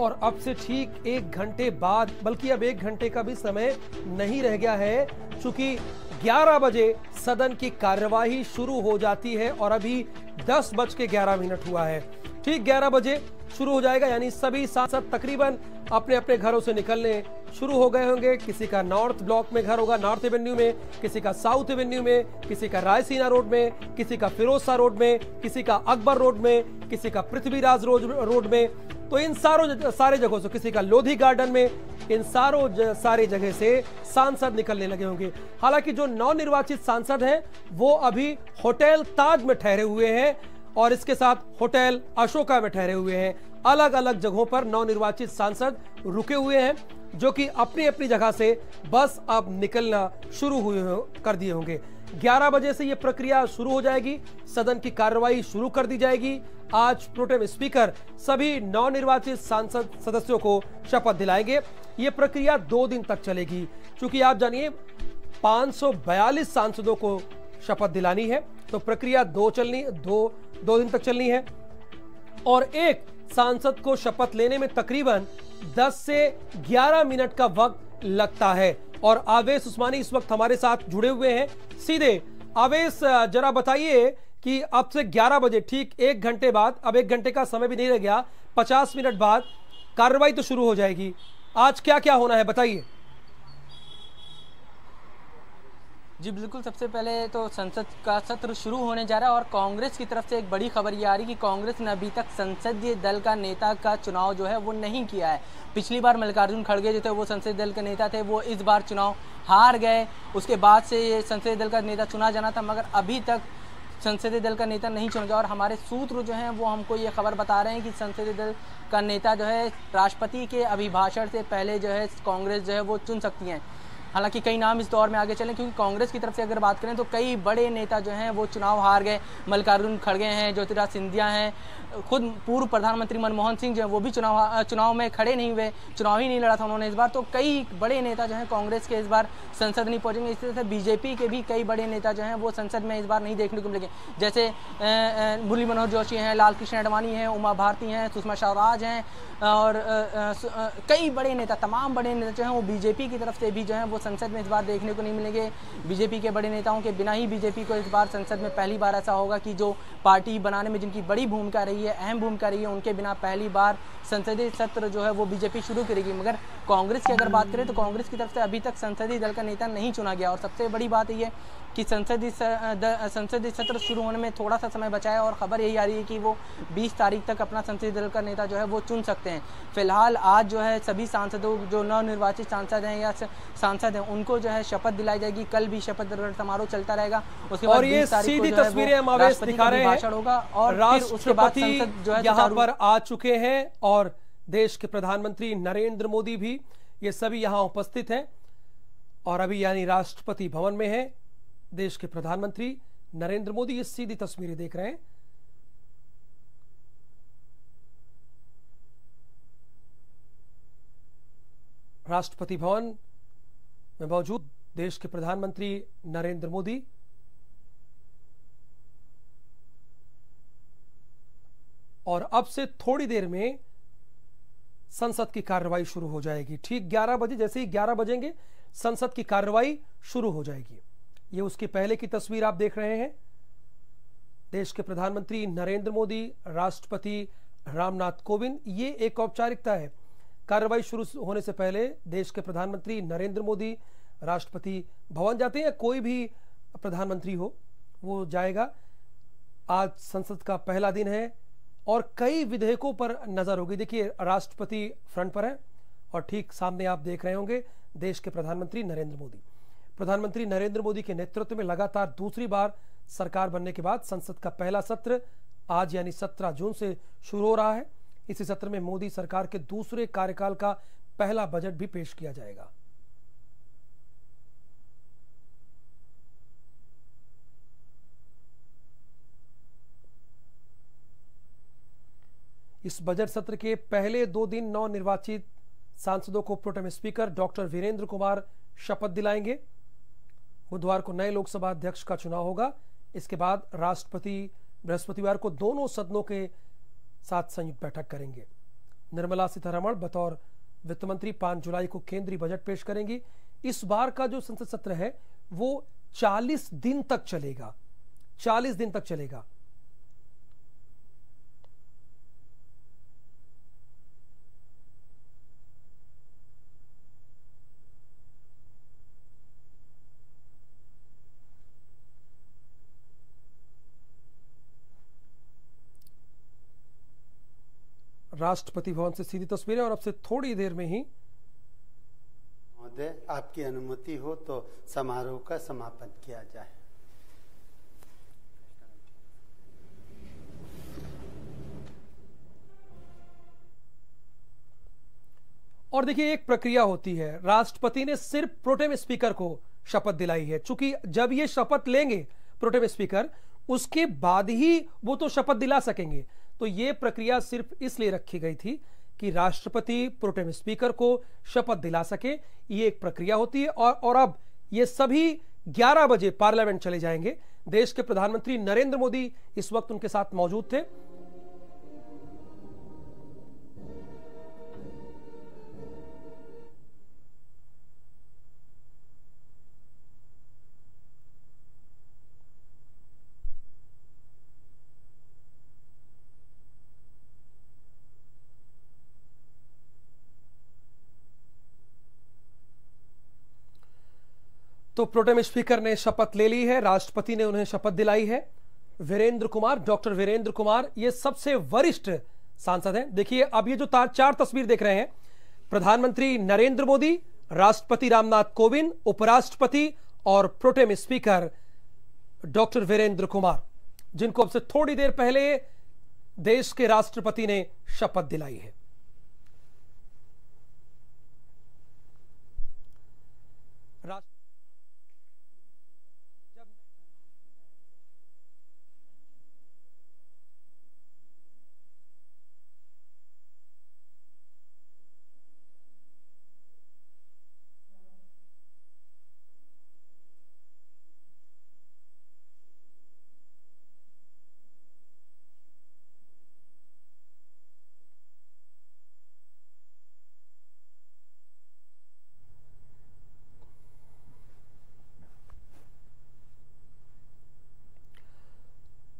और अब से ठीक एक घंटे बाद बल्कि अब एक घंटे का भी समय नहीं रह गया है चूंकि 11 बजे सदन की कार्यवाही शुरू हो जाती है और अभी दस बज के ग्यारह मिनट हुआ है ठीक 11 बजे शुरू हो जाएगा यानी सभी सांसद तकरीबन अपने अपने घरों से निकलने शुरू हो गए होंगे किसी का नॉर्थ ब्लॉक में घर होगा नॉर्थ एवेन्यू में किसी का साउथ एवेन्यू में किसी का रायसीना रोड में किसी का फिरोजसा रोड में किसी का अकबर रोड में किसी का पृथ्वीराज रोड में तो इन सारों सारे जगहों से किसी का लोधी गार्डन में इन सारों ज, सारे जगह से सांसद निकलने लगे होंगे हालांकि जो नवनिर्वाचित सांसद हैं वो अभी होटल ताज में ठहरे हुए हैं और इसके साथ होटल अशोका में ठहरे हुए हैं अलग अलग जगहों पर नवनिर्वाचित सांसद रुके हुए हैं जो कि अपनी अपनी जगह से बस अब निकलना शुरू हुए हो, कर दिए होंगे 11 बजे से ये प्रक्रिया शुरू हो जाएगी सदन की कार्रवाई शुरू कर दी जाएगी आज प्रोटेम स्पीकर सभी नवनिर्वाचित सांसद सदस्यों को शपथ दिलाएंगे ये प्रक्रिया दो दिन तक चलेगी क्योंकि आप जानिए 542 सांसदों को शपथ दिलानी है तो प्रक्रिया दो चलनी दो दो दिन तक चलनी है और एक सांसद को शपथ लेने में तकरीबन 10 से 11 मिनट का वक्त लगता है और आवेश उस्मानी इस वक्त हमारे साथ जुड़े हुए हैं सीधे आवेश जरा बताइए कि अब से 11 बजे ठीक एक घंटे बाद अब एक घंटे का समय भी नहीं रह गया 50 मिनट बाद कार्रवाई तो शुरू हो जाएगी आज क्या क्या होना है बताइए जी बिल्कुल सबसे पहले तो संसद का सत्र शुरू होने जा रहा है और कांग्रेस की तरफ से एक बड़ी खबर ये आ रही कि कांग्रेस ने अभी तक संसदीय दल का नेता का चुनाव जो है वो नहीं किया है पिछली बार मल्लिकार्जुन खड़गे जो थे वो संसदीय दल के नेता थे वो इस बार चुनाव हार गए उसके बाद से ये संसदीय दल का नेता चुना जाना था मगर अभी तक संसदीय दल का नेता नहीं चुना गया और हमारे सूत्र जो हैं वो हमको ये खबर बता रहे हैं कि संसदीय दल का नेता जो है राष्ट्रपति के अभिभाषण से पहले जो है कांग्रेस जो है वो चुन सकती हैं हालांकि कई नाम इस दौर में आगे चले क्योंकि कांग्रेस की तरफ से अगर बात करें तो कई बड़े नेता जो हैं वो चुनाव हार गए मल्लिकार्जुन खड़गे हैं ज्योतिराज सिंधिया हैं खुद पूर्व प्रधानमंत्री मनमोहन सिंह जो हैं वो भी चुनाव चुनाव में खड़े नहीं हुए चुनाव ही नहीं लड़ा था उन्होंने इस बार तो कई बड़े नेता जो हैं कांग्रेस के इस बार संसद नहीं पहुँचेंगे इस तरह से बीजेपी के भी कई बड़े नेता जो हैं वो संसद में इस बार नहीं देखने को मिलेंगे जैसे मुरली मनोहर जोशी हैं लाल कृष्ण अडवाणी हैं उमा भारती हैं सुषमा स्वराज हैं और कई बड़े नेता तमाम बड़े नेता जो हैं वो बीजेपी की तरफ से भी जो हैं वो संसद में इस बार देखने को नहीं मिलेंगे बीजेपी के बड़े नेताओं के बिना ही बीजेपी को इस बार संसद में पहली बार ऐसा होगा कि जो पार्टी बनाने में जिनकी बड़ी भूमिका रही है अहम भूमिका रही है उनके बिना पहली बार संसदीय सत्र जो है वो बीजेपी शुरू करेगी मगर कांग्रेस की अगर बात करें तो कांग्रेस की तरफ से अभी तक संसदीय दल का नेता नहीं चुना गया और सबसे बड़ी बात यह कि संसदीय संसदीय सत्र शुरू होने में थोड़ा सा समय बचा है और खबर यही आ रही है कि वो 20 तारीख तक अपना संसदीय दल का नेता जो है वो चुन सकते हैं फिलहाल आज जो है सभी सांसदों जो नवनिर्वाचित सांसद हैं या सांसद हैं उनको जो है शपथ दिलाई जाएगी कल भी शपथ ग्रहण समारोह चलता रहेगा उसके बाद ये सीधी तस्वीरें हम दिखा रहे हैं भाषण होगा और उसके बाद जो है आ चुके हैं और और देश के प्रधानमंत्री नरेंद्र मोदी भी ये सभी यहाँ उपस्थित हैं और अभी यानी राष्ट्रपति भवन में है देश के प्रधानमंत्री नरेंद्र मोदी ये सीधी तस्वीरें देख रहे हैं राष्ट्रपति भवन में मौजूद देश के प्रधानमंत्री नरेंद्र मोदी और अब से थोड़ी देर में संसद की कार्रवाई शुरू हो जाएगी ठीक 11 बजे जैसे ही 11 बजेंगे संसद की कार्रवाई शुरू हो जाएगी ये उसके पहले की तस्वीर आप देख रहे हैं देश के प्रधानमंत्री नरेंद्र मोदी राष्ट्रपति रामनाथ कोविंद ये एक औपचारिकता है कार्रवाई शुरू होने से पहले देश के प्रधानमंत्री नरेंद्र मोदी राष्ट्रपति भवन जाते हैं या कोई भी प्रधानमंत्री हो वो जाएगा आज संसद का पहला दिन है और कई विधेयकों पर नजर होगी देखिए राष्ट्रपति फ्रंट पर है और ठीक सामने आप देख रहे होंगे देश के प्रधानमंत्री नरेंद्र मोदी प्रधानमंत्री नरेंद्र मोदी के नेतृत्व में लगातार दूसरी बार सरकार बनने के बाद संसद का पहला सत्र आज यानी 17 जून से शुरू हो रहा है इसी सत्र में मोदी सरकार के दूसरे कार्यकाल का पहला बजट भी पेश किया जाएगा इस बजट सत्र के पहले दो दिन नौ निर्वाचित सांसदों को protem speaker doctor Virendra Kumar शपथ दिलाएंगे बुधवार को नए लोकसभा अध्यक्ष का चुनाव होगा इसके बाद राष्ट्रपति बृहस्पतिवार को दोनों सदनों के साथ संयुक्त बैठक करेंगे निर्मला सीतारमण बतौर वित्त मंत्री पांच जुलाई को केंद्रीय बजट पेश करेंगी इस बार का जो संसद सत्र है वो 40 दिन तक चलेगा 40 दिन तक चलेगा राष्ट्रपति भवन से सीधी तस्वीरें और अब से थोड़ी देर में ही महोदय आपकी अनुमति हो तो समारोह का समापन किया जाए और देखिए एक प्रक्रिया होती है राष्ट्रपति ने सिर्फ प्रोटेम स्पीकर को शपथ दिलाई है चूंकि जब ये शपथ लेंगे प्रोटेम स्पीकर उसके बाद ही वो तो शपथ दिला सकेंगे तो ये प्रक्रिया सिर्फ इसलिए रखी गई थी कि राष्ट्रपति प्रोटेम स्पीकर को शपथ दिला सके ये एक प्रक्रिया होती है और, और अब ये सभी 11 बजे पार्लियामेंट चले जाएंगे देश के प्रधानमंत्री नरेंद्र मोदी इस वक्त उनके साथ मौजूद थे तो प्रोटेम स्पीकर ने शपथ ले ली है राष्ट्रपति ने उन्हें शपथ दिलाई है वीरेंद्र कुमार डॉक्टर वीरेंद्र कुमार ये सबसे वरिष्ठ सांसद हैं देखिए अब ये जो चार तस्वीर देख रहे हैं प्रधानमंत्री नरेंद्र मोदी राष्ट्रपति रामनाथ कोविंद उपराष्ट्रपति और protem speaker doctor Virendra Kumar जिनको अब से थोड़ी देर पहले देश के राष्ट्रपति ने शपथ दिलाई है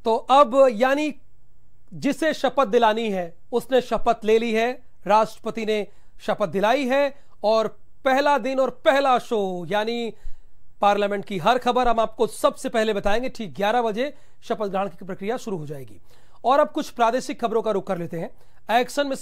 तो अब यानी जिसे शपथ दिलानी है उसने शपथ ले ली है राष्ट्रपति ने शपथ दिलाई है और पहला दिन और पहला शो यानी पार्लियामेंट की हर खबर हम आपको सबसे पहले बताएंगे ठीक 11 बजे शपथ ग्रहण की प्रक्रिया शुरू हो जाएगी और अब कुछ प्रादेशिक खबरों का रुख कर लेते हैं एक्शन में